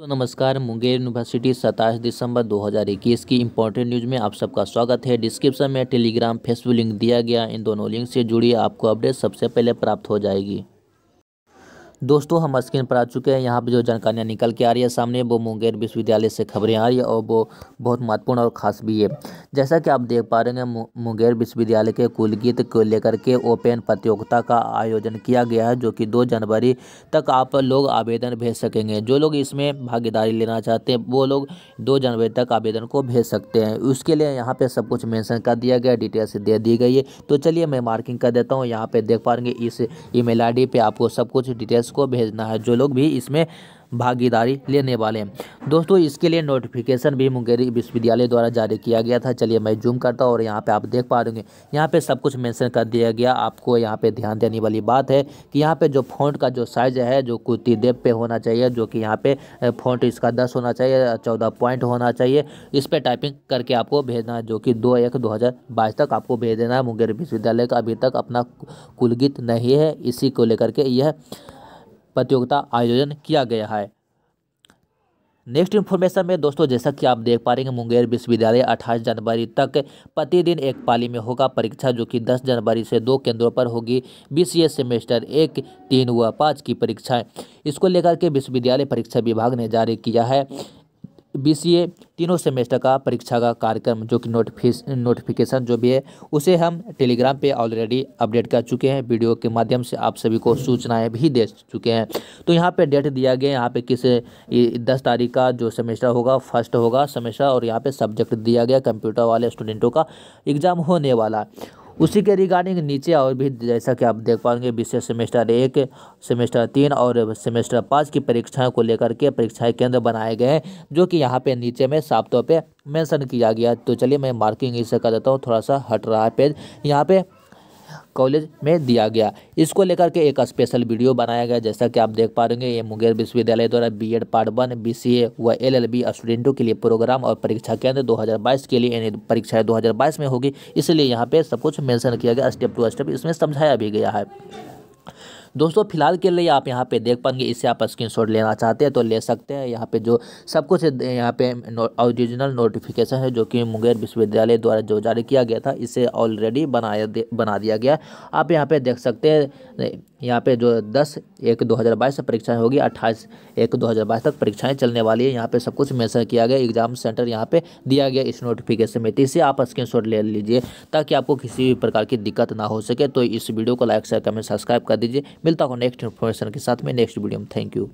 तो नमस्कार मुंगेर यूनिवर्सिटी सत्ताईस दिसंबर 2021 की इम्पोर्टेंट न्यूज़ में आप सबका स्वागत है डिस्क्रिप्शन में टेलीग्राम फेसबुक लिंक दिया गया इन दोनों लिंक से जुड़ी आपको अपडेट सबसे पहले प्राप्त हो जाएगी दोस्तों हम स्क्रीन पर आ चुके हैं यहाँ पे जो जानकारियाँ निकल के आ रही है सामने वो मुंगेर विश्वविद्यालय से खबरें आ रही है और वो बहुत महत्वपूर्ण और ख़ास भी है जैसा कि आप देख पा रहे हैं मुंगेर विश्वविद्यालय के कुलगीत को लेकर के ओपन प्रतियोगिता का आयोजन किया गया है जो कि दो जनवरी तक आप लोग आवेदन भेज सकेंगे जो लोग इसमें भागीदारी लेना चाहते हैं वो लोग दो जनवरी तक आवेदन को भेज सकते हैं उसके लिए यहाँ पर सब कुछ मैंसन कर दिया गया डिटेल्स दे दी गई है तो चलिए मैं मार्किंग कर देता हूँ यहाँ पर देख पा रहे इस ई मेल पे आपको सब कुछ डिटेल्स एड्रेस को भेजना है जो लोग भी इसमें भागीदारी लेने वाले हैं दोस्तों इसके लिए नोटिफिकेशन भी मुंगेरी विश्वविद्यालय द्वारा जारी किया गया था चलिए मैं जूम करता हूँ और यहाँ पे आप देख पा रहे यहाँ पे सब कुछ मेंशन कर दिया गया आपको यहाँ पे ध्यान देने वाली बात है कि यहाँ पे जो फ़ॉन्ट का जो साइज़ है जो कुर्ती देव पे होना चाहिए जो कि यहाँ पे फोन इसका दस होना चाहिए चौदह पॉइंट होना चाहिए इस पर टाइपिंग करके आपको भेजना है जो कि दो एक दो तक आपको भेज देना है मुंगेर विश्वविद्यालय का अभी तक अपना कुलगित नहीं है इसी को लेकर के यह प्रतियोगिता आयोजन किया गया है नेक्स्ट इन्फॉर्मेशन में दोस्तों जैसा कि आप देख पा रहे हैं मुंगेर विश्वविद्यालय 28 जनवरी तक प्रतिदिन एक पाली में होगा परीक्षा जो कि 10 जनवरी से दो केंद्रों पर होगी बीसीएस सेमेस्टर एक तीन व पाँच की परीक्षाएं इसको लेकर के विश्वविद्यालय परीक्षा विभाग ने जारी किया है बीसीए तीनों सेमेस्टर का परीक्षा का कार्यक्रम जो कि नोटिफिस नोटिफिकेशन जो भी है उसे हम टेलीग्राम पे ऑलरेडी अपडेट कर चुके हैं वीडियो के माध्यम से आप सभी को सूचनाएं भी दे चुके हैं तो यहाँ पे डेट दिया गया है यहाँ पे किस दस तारीख का जो सेमेस्टर होगा फर्स्ट होगा सेमेस्टर और यहाँ पर सब्जेक्ट दिया गया कंप्यूटर वाले स्टूडेंटों का एग्ज़ाम होने वाला उसी के रिगार्डिंग नीचे और भी जैसा कि आप देख पाएंगे विशेष सेमेस्टर एक सेमेस्टर तीन और सेमेस्टर पाँच की परीक्षाओं को लेकर के परीक्षाएँ केंद्र बनाए गए हैं जो कि यहाँ पे नीचे में साफ तौर पर मैंसन किया गया तो चलिए मैं मार्किंग इसे कर देता हूँ थोड़ा सा हट रहा है पेज यहाँ पे कॉलेज में दिया गया इसको लेकर के एक स्पेशल वीडियो बनाया गया जैसा कि आप देख पा रहे ये मुंगेर विश्वविद्यालय द्वारा B Ed part one B C व बी स्टूडेंटों के लिए प्रोग्राम और परीक्षा केंद्र दो के लिए यानी परीक्षाएं दो में होगी इसलिए यहाँ पर सब कुछ मैंसन किया गया स्टेप टू स्टेप इसमें समझाया भी गया है दोस्तों फिलहाल के लिए आप यहाँ पे देख पाएंगे इससे आप स्क्रीनशॉट लेना चाहते हैं तो ले सकते हैं यहाँ पे जो सब कुछ यहाँ पे ओरिजिनल नोटिफिकेशन है जो कि मुंगेर विश्वविद्यालय द्वारा जो जारी किया गया था इसे ऑलरेडी बनाया बना दिया गया आप यहाँ पे देख सकते हैं यहाँ पे जो दस एक दो हज़ार बाईस से परीक्षाएँ होगी अट्ठाईस एक दो हज़ार बाईस तक परीक्षाएं चलने वाली है यहाँ पे सब कुछ मैसेज किया गया एग्जाम सेंटर यहाँ पे दिया गया इस नोटिफिकेशन में तो इसे आप स्क्रीनशॉट ले लीजिए ताकि आपको किसी भी प्रकार की दिक्कत ना हो सके तो इस वीडियो को लाइक शेयर कमेंट सब्सक्राइब कर दीजिए मिलता हूँ नेक्स्ट इन्फॉर्मेशन के साथ में नेक्स्ट वीडियो में थैंक यू